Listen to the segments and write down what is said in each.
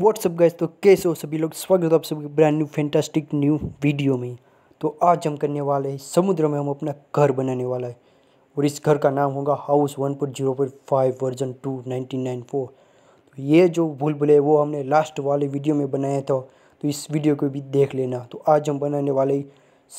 WhatsApp गए तो कैसे हो सभी लोग स्वागत आप सभी brand new fantastic new video में तो आज हम करने वाले हैं समुद्र में हम अपना घर बनाने वाला है और इस घर का नाम होगा house one point zero point five version two nineteen nine four तो ये जो भूल भुले वो हमने लास्ट वाले वीडियो में बनाया था तो इस वीडियो को भी देख लेना तो आज हम बनाने वाले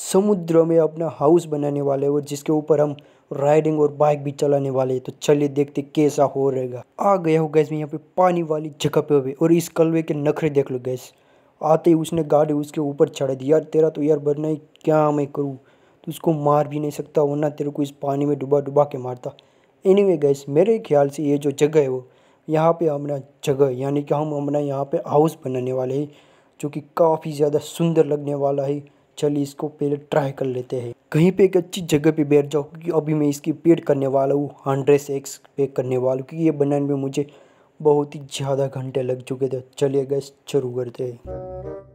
समुद्र में अपना हाउस बनाने वाले और जिसके ऊपर हम राइडिंग और बाइक भी चलाने वाले तो चलिए देखते कैसा हो रहेगा आ गया हो गैस में यहाँ पे पानी वाली जगह पे हुए और इस कलवे के नखरे देख लो गैस आते ही उसने गाड़ी उसके ऊपर चढ़ा दी यार तेरा तो यार बनना ही क्या मैं करूँ तो उसको मार भी नहीं सकता वरना तेरे को इस पानी में डुबा डुबा के मारता एनी anyway, गैस मेरे ख्याल से ये जो जगह है वो यहाँ पे अपना जगह यानी कि हम अपना यहाँ पे हाउस बनाने वाले हैं जो कि काफ़ी ज़्यादा सुंदर लगने वाला है चलिए इसको पहले ट्राई कर लेते हैं कहीं पे एक अच्छी जगह पे बैठ जाओ क्योंकि अभी मैं इसकी पेड करने वाला हूँ हंड्रेड एक्स पे करने वाला हूँ क्योंकि ये बनाने में मुझे बहुत ही ज़्यादा घंटे लग चुके थे चलिए गैस शुरू करते हैं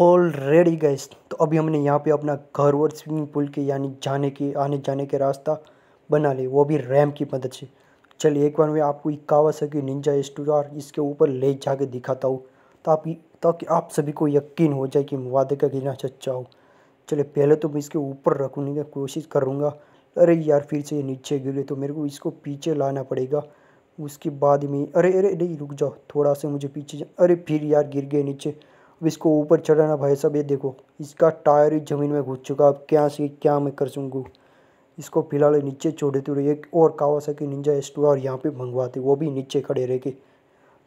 ऑलरेडी गैस तो अभी हमने यहाँ पे अपना घर और स्विमिंग पूल के यानी जाने के आने जाने के रास्ता बना लिए वो भी रैम की मदद से चलिए एक बार मैं आपको Kawasaki Ninja S two R इसके ऊपर ले जा दिखाता हूँ ताकि ताकि आप सभी को यकीन हो जाए कि वादे का गिना सच्चा हो चलिए पहले तो मैं इसके ऊपर रखने की कोशिश करूँगा अरे यार फिर से ये नीचे गिरे तो मेरे को इसको पीछे लाना पड़ेगा उसके बाद में अरे अरे नहीं रुक जाओ थोड़ा सा मुझे पीछे जा अरे फिर यार गिर गए नीचे अब इसको ऊपर चढ़ाना भाई साहब ये देखो इसका टायर ही ज़मीन में घुस चुका अब क्या से क्या मैं कर सकूँ इसको फिलहाल नीचे छोड़े तो एक और कावासाकी निंजा एस टू और यहाँ पर मंगवाते वो भी नीचे खड़े रह के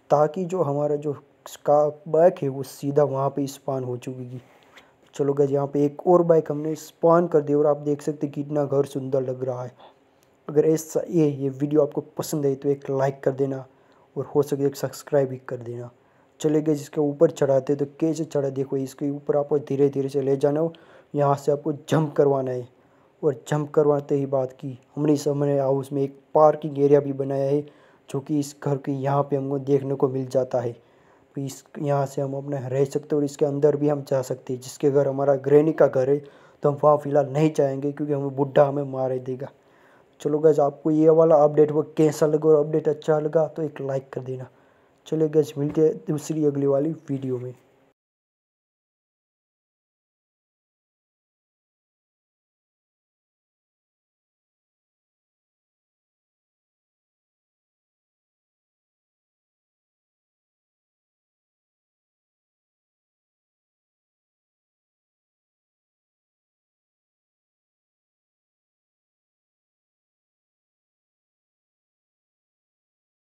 ताकि जो हमारा जो का बाइक है वो सीधा वहाँ पे स्पान हो चुकी चलो गए यहाँ पे एक और बाइक हमने स्पान कर दी और आप देख सकते कितना घर सुंदर लग रहा है अगर ऐसा ये ये वीडियो आपको पसंद आई तो एक लाइक कर देना और हो सके एक सब्सक्राइब भी कर देना चले गए जिसके ऊपर चढ़ाते तो कैसे चढ़ा देखो इसके ऊपर आपको धीरे धीरे से ले जाना हो यहाँ से आपको जंप करवाना है और जंप करवाते ही बात की हमने इस हमने हाउस में एक पार्किंग एरिया भी बनाया है जो कि इस घर के यहाँ पे हमको देखने को मिल जाता है तो इस यहाँ से हम अपने रह सकते और इसके अंदर भी हम जा सकते हैं जिसके घर हमारा ग्रहणी का घर है तो हम वहाँ फ़िलहाल नहीं जाएंगे क्योंकि हमें बुढ़ा हमें मारे देगा चलो गैस आपको ये वाला अपडेट वो कैसा लगा और अपडेट अच्छा लगा तो एक लाइक कर देना चलिए गैस मिलते हैं दूसरी अगली वाली वीडियो में